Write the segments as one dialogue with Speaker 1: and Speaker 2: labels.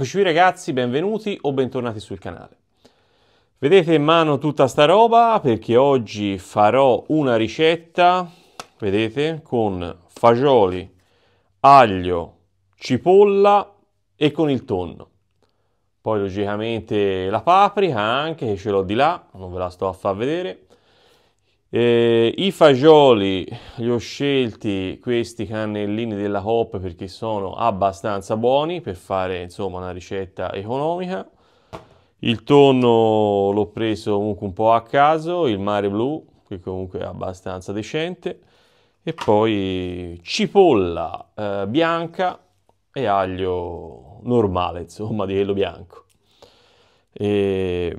Speaker 1: Eccoci qui ragazzi, benvenuti o bentornati sul canale. Vedete in mano tutta sta roba perché oggi farò una ricetta, vedete, con fagioli, aglio, cipolla e con il tonno. Poi logicamente la paprika anche che ce l'ho di là, non ve la sto a far vedere. Eh, I fagioli li ho scelti questi cannellini della Hop perché sono abbastanza buoni per fare insomma una ricetta economica. Il tonno l'ho preso comunque un po' a caso, il mare blu che comunque è abbastanza decente e poi cipolla eh, bianca e aglio normale insomma di quello bianco. E,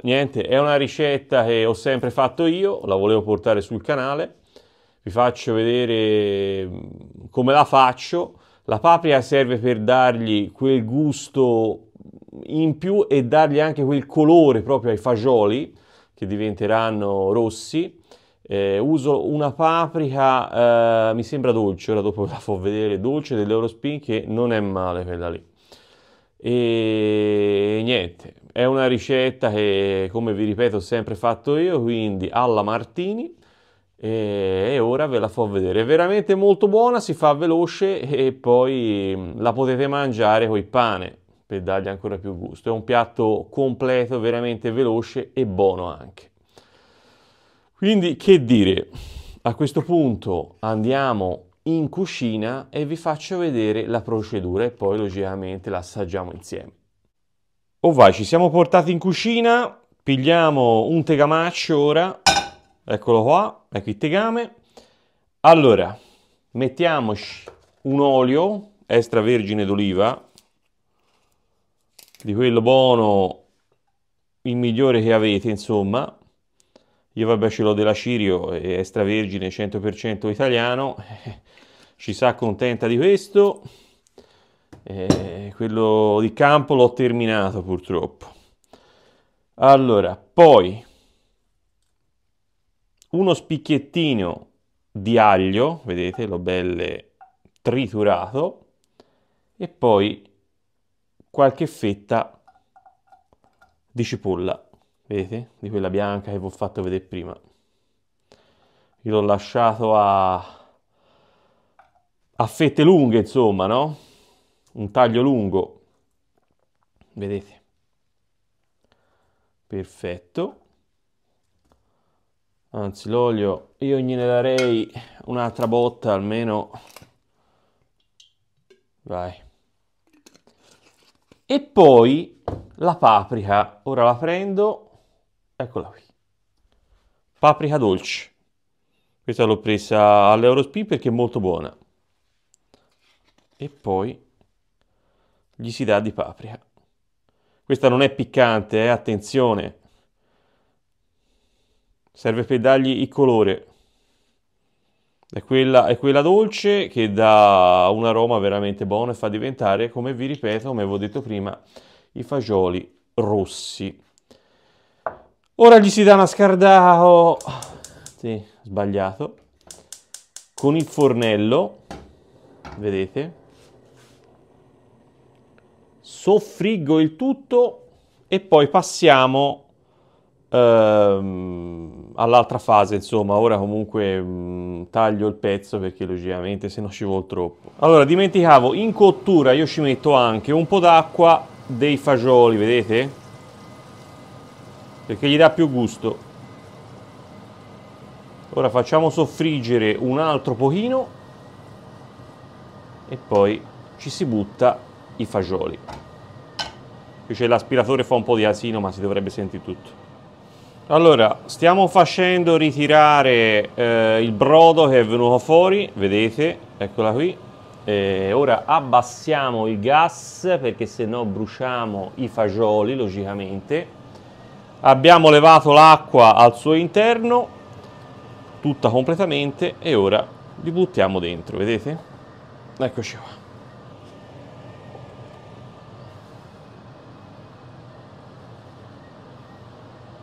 Speaker 1: niente, è una ricetta che ho sempre fatto io, la volevo portare sul canale. Vi faccio vedere come la faccio. La paprika serve per dargli quel gusto in più e dargli anche quel colore proprio ai fagioli che diventeranno rossi. Eh, uso una paprika, eh, mi sembra dolce, ora dopo la fo vedere, dolce dell'Eurospin che non è male quella lì. E niente, è una ricetta che, come vi ripeto, ho sempre fatto io, quindi alla Martini. E ora ve la fa vedere, è veramente molto buona, si fa veloce e poi mm, la potete mangiare col pane per dargli ancora più gusto. È un piatto completo, veramente veloce e buono anche. Quindi che dire, a questo punto andiamo in cucina e vi faccio vedere la procedura e poi logicamente la assaggiamo insieme. O oh vai, ci siamo portati in cucina, pigliamo un tegamaccio ora, eccolo qua, ecco il tegame. Allora, mettiamoci un olio extravergine d'oliva, di quello buono, il migliore che avete insomma, io vabbè ce l'ho della Cirio, è extravergine 100% italiano, ci sa contenta di questo. Eh, quello di campo l'ho terminato purtroppo. Allora, poi uno spicchiettino di aglio, vedete, l'ho belle triturato, e poi qualche fetta di cipolla vedete? Di quella bianca che vi ho fatto vedere prima. Io l'ho lasciato a... a fette lunghe, insomma, no? Un taglio lungo. Vedete? Perfetto. Anzi, l'olio io gliene darei un'altra botta almeno. Vai. E poi la paprika. Ora la prendo Eccola qui. Paprika dolce. Questa l'ho presa all'Eurospin perché è molto buona. E poi gli si dà di paprika. Questa non è piccante, eh? attenzione. Serve per dargli il colore. È quella, è quella, dolce che dà un aroma veramente buono e fa diventare, come vi ripeto, come avevo detto prima, i fagioli rossi. Ora gli si dà una scardao. Sì, sbagliato. Con il fornello, vedete? Soffriggo il tutto e poi passiamo ehm, all'altra fase, insomma. Ora comunque mh, mm, taglio il pezzo perché logicamente se no ci vuole troppo. Allora, dimenticavo, in cottura io ci metto anche un po' d'acqua dei fagioli, vedete? perché gli dà più gusto ora facciamo soffriggere un altro pochino e poi ci si butta i fagioli qui c'è l'aspiratore fa un po' di asino ma si dovrebbe sentire tutto allora stiamo facendo ritirare eh, il brodo che è venuto fuori vedete eccola qui e eh, ora abbassiamo il gas perché se no bruciamo i fagioli logicamente abbiamo levato l'acqua al suo interno tutta completamente e ora li buttiamo dentro vedete eccoci qua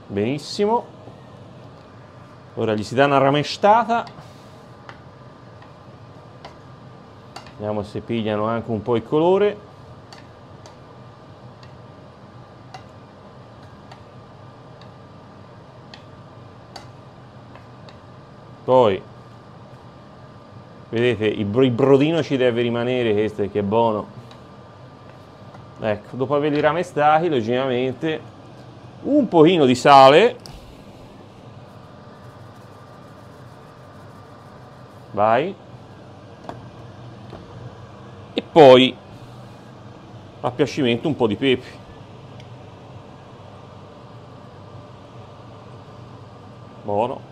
Speaker 1: benissimo ora gli si dà una ramestata vediamo se pigliano anche un po' il colore poi vedete il, brodino ci deve rimanere questo che è buono ecco dopo averli ramestati logicamente un pochino di sale vai e poi a piacimento un po' di pepe buono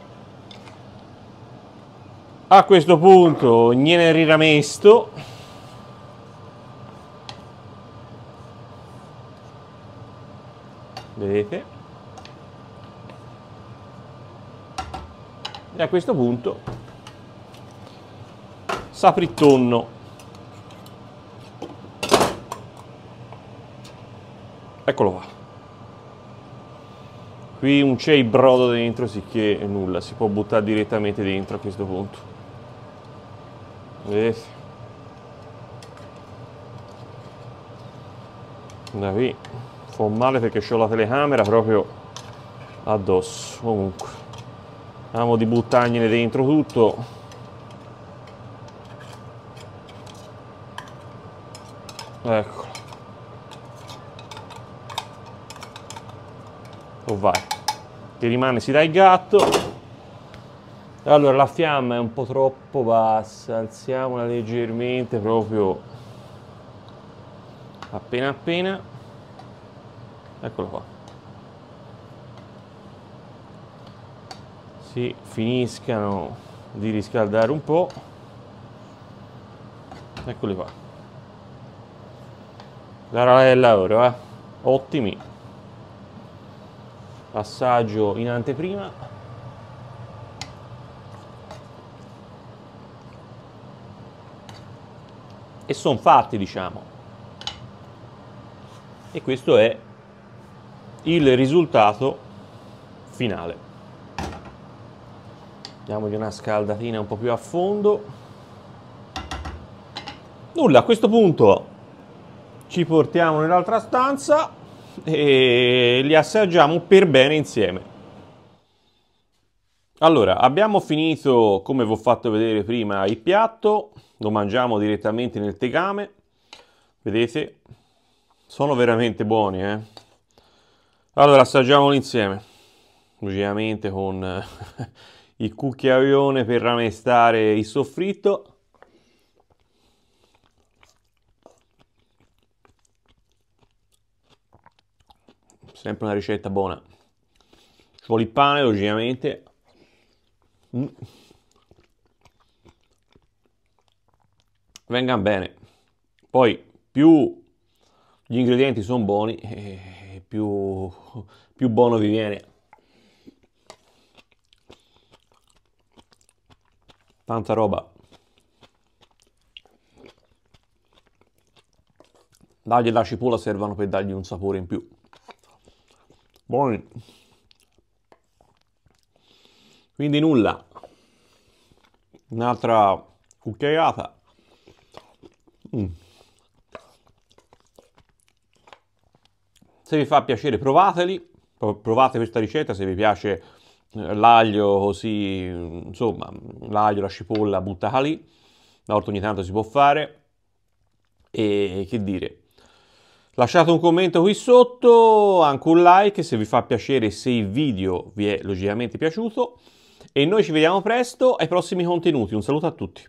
Speaker 1: a questo punto viene riramesto vedete e a questo punto s'apre il tonno eccolo qua qui non c'è il brodo dentro sicché nulla si può buttare direttamente dentro a questo punto Vedete? Da qui fa male perché ho la telecamera proprio addosso. Comunque, amo di buttargliene dentro tutto. Eccolo. O oh, vai. Ti rimane, si dà il gatto. Allora, la fiamma è un po' troppo bassa, alziamola leggermente proprio appena appena. Eccolo qua. Si finiscano di riscaldare un po'. Eccoli qua. La ralella oro, eh. Ottimi. Passaggio in anteprima. e sono fatti, diciamo. E questo è il risultato finale. Diamogli una scaldatina un po' più a fondo. Nulla, a questo punto ci portiamo nell'altra stanza e li assaggiamo per bene insieme. Allora, abbiamo finito, come vi ho fatto vedere prima, il piatto, lo mangiamo direttamente nel tegame, vedete, sono veramente buoni, eh? Allora, assaggiamoli insieme, logicamente con eh, il cucchiaione per ramestare il soffritto. Sempre una ricetta buona. Ci vuole il pane, logicamente, Mm. vengano bene. Poi più gli ingredienti sono buoni, eh, più, più buono vi viene. Tanta roba. e la cipolla servono per dargli un sapore in più. Buoni. Quindi nulla. Un'altra cucchiaiata. Mm. Se vi fa piacere provateli, provate questa ricetta se vi piace eh, l'aglio così, insomma, l'aglio, la cipolla buttata lì, la volta ogni tanto si può fare e che dire. Lasciate un commento qui sotto, anche un like se vi fa piacere, se il video vi è logicamente piaciuto e noi ci vediamo presto ai prossimi contenuti. Un saluto a tutti.